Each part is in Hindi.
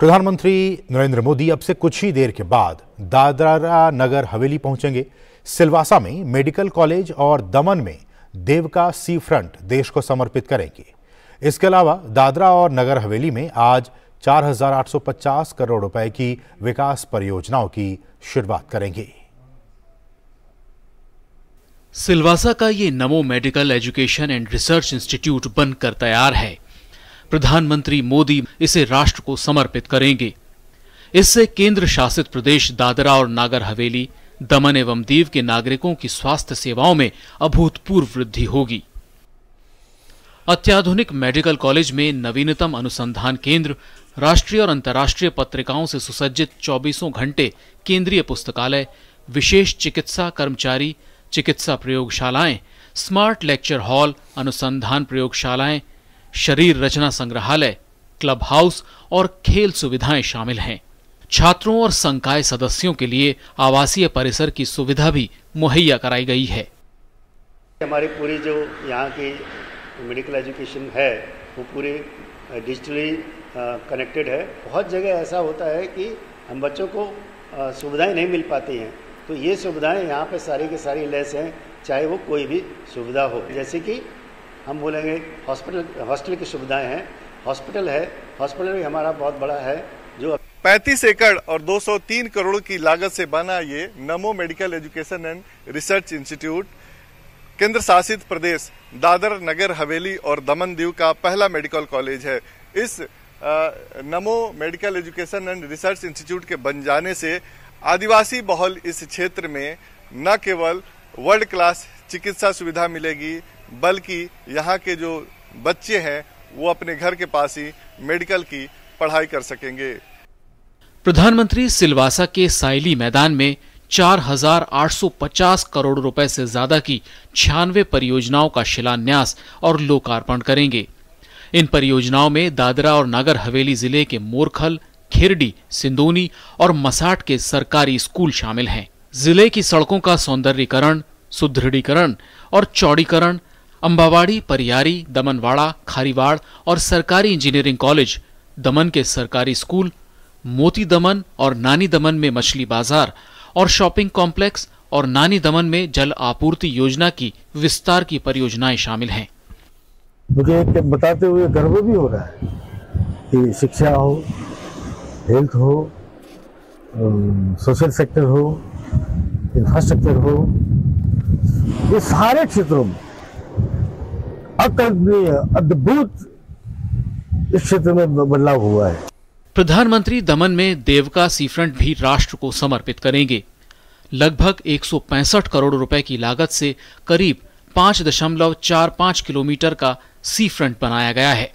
प्रधानमंत्री नरेंद्र मोदी अब से कुछ ही देर के बाद दादरा नगर हवेली पहुंचेंगे सिलवासा में मेडिकल कॉलेज और दमन में देवका सी फ्रंट देश को समर्पित करेंगे इसके अलावा दादरा और नगर हवेली में आज 4,850 करोड़ रुपए की विकास परियोजनाओं की शुरुआत करेंगे सिलवासा का ये Namo medical education and research institute बनकर तैयार है प्रधानमंत्री मोदी इसे राष्ट्र को समर्पित करेंगे इससे केंद्र शासित प्रदेश दादरा और नागर हवेली दमन एवं दीव के नागरिकों की स्वास्थ्य सेवाओं में अभूतपूर्व वृद्धि होगी अत्याधुनिक मेडिकल कॉलेज में नवीनतम अनुसंधान केंद्र राष्ट्रीय और अंतर्राष्ट्रीय पत्रिकाओं से सुसज्जित चौबीसों घंटे केंद्रीय पुस्तकालय विशेष चिकित्सा कर्मचारी चिकित्सा प्रयोगशालाएं स्मार्ट लेक्चर हॉल अनुसंधान प्रयोगशालाएं शरीर रचना संग्रहालय क्लब हाउस और खेल सुविधाएं शामिल हैं छात्रों और संकाय सदस्यों के लिए आवासीय परिसर की सुविधा भी मुहैया कराई गई है हमारी पूरी जो यहाँ की मेडिकल एजुकेशन है वो पूरी डिजिटली कनेक्टेड है बहुत जगह ऐसा होता है कि हम बच्चों को सुविधाएं नहीं मिल पाती हैं तो ये सुविधाएं यहाँ पे सारी की सारी लेस हैं चाहे वो कोई भी सुविधा हो जैसे कि हम बोलेंगे हॉस्पिटल हॉस्टल की सुविधाएं हैं हॉस्पिटल है हॉस्पिटल भी हमारा बहुत बड़ा है जो पैंतीस एकड़ और 203 करोड़ की लागत से बना ये Namo medical education and research institute केंद्र शासित प्रदेश दादर नगर हवेली और दमन दीव का पहला मेडिकल कॉलेज है इस Namo medical education and research institute के बन जाने से आदिवासी बहुल इस क्षेत्र में न केवल वर्ल्ड क्लास चिकित्सा सुविधा मिलेगी बल्कि यहाँ के जो बच्चे हैं वो अपने घर के पास ही मेडिकल की पढ़ाई कर सकेंगे प्रधानमंत्री सिलवासा के साइली मैदान में 4,850 करोड़ रुपए से ज्यादा की छियानवे परियोजनाओं का शिलान्यास और लोकार्पण करेंगे इन परियोजनाओं में दादरा और नागर हवेली जिले के मोरखल खिरडी सिंदोनी और मसाट के सरकारी स्कूल शामिल हैं जिले की सड़कों का सौंदर्यीकरण सुदृढ़ीकरण और चौड़ीकरण अम्बावाड़ी परियारी दमनवाड़ा खारीवाड़ और सरकारी इंजीनियरिंग कॉलेज दमन के सरकारी स्कूल मोती दमन और नानी दमन में मछली बाजार और शॉपिंग कॉम्प्लेक्स और नानी दमन में जल आपूर्ति योजना की विस्तार की परियोजनाएं शामिल हैं मुझे एक बताते हुए गर्व भी हो रहा है कि शिक्षा हो हेल्थ हो सोशल सेक्टर हो इंफ्रास्ट्रक्चर हो ये सारे क्षेत्रों में अकल्पनीय अद्भुत इस क्षेत्र में बदलाव हुआ है प्रधानमंत्री दमन में देवका सी फ्रंट भी राष्ट्र को समर्पित करेंगे लगभग एक करोड़ रुपए की लागत से करीब 5.45 किलोमीटर का सी फ्रंट बनाया गया है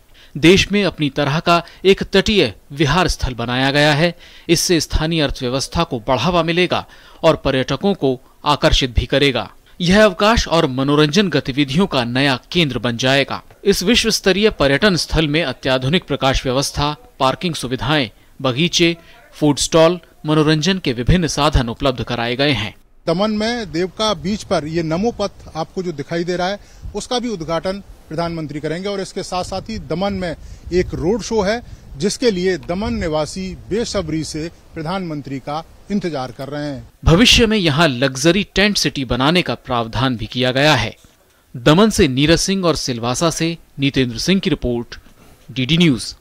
देश में अपनी तरह का एक तटीय विहार स्थल बनाया गया है इससे स्थानीय अर्थव्यवस्था को बढ़ावा मिलेगा और पर्यटकों को आकर्षित भी करेगा यह अवकाश और मनोरंजन गतिविधियों का नया केंद्र बन जाएगा इस विश्व स्तरीय पर्यटन स्थल में अत्याधुनिक प्रकाश व्यवस्था पार्किंग सुविधाएं बगीचे फूड स्टॉल मनोरंजन के विभिन्न साधन उपलब्ध कराए गए हैं दमन में देवका बीच पर ये नमो पथ आपको जो दिखाई दे रहा है उसका भी उद्घाटन प्रधानमंत्री करेंगे और इसके साथ साथ ही दमन में एक रोड शो है जिसके लिए दमन निवासी बेसब्री से प्रधानमंत्री का इंतजार कर रहे हैं भविष्य में यहाँ लग्जरी टेंट सिटी बनाने का प्रावधान भी किया गया है दमन से नीरज सिंह और सिलवासा से नितेंद्र सिंह की रिपोर्ट डीडी न्यूज़